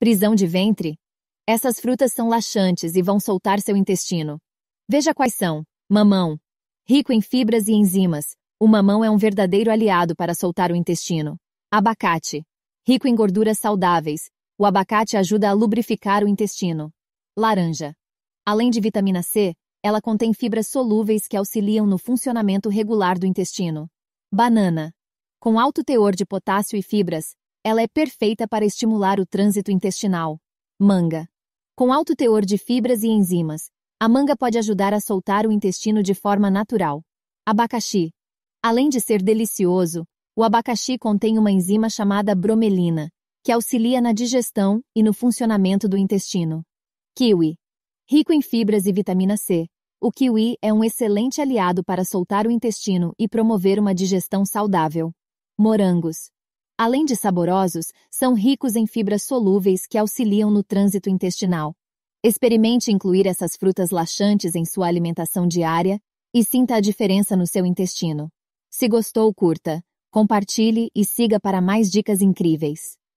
Prisão de ventre? Essas frutas são laxantes e vão soltar seu intestino. Veja quais são: mamão. Rico em fibras e enzimas, o mamão é um verdadeiro aliado para soltar o intestino. Abacate. Rico em gorduras saudáveis, o abacate ajuda a lubrificar o intestino. Laranja. Além de vitamina C, ela contém fibras solúveis que auxiliam no funcionamento regular do intestino. Banana. Com alto teor de potássio e fibras, ela é perfeita para estimular o trânsito intestinal. Manga. Com alto teor de fibras e enzimas, a manga pode ajudar a soltar o intestino de forma natural. Abacaxi. Além de ser delicioso, o abacaxi contém uma enzima chamada bromelina, que auxilia na digestão e no funcionamento do intestino. Kiwi. Rico em fibras e vitamina C, o kiwi é um excelente aliado para soltar o intestino e promover uma digestão saudável. Morangos. Além de saborosos, são ricos em fibras solúveis que auxiliam no trânsito intestinal. Experimente incluir essas frutas laxantes em sua alimentação diária e sinta a diferença no seu intestino. Se gostou, curta, compartilhe e siga para mais dicas incríveis.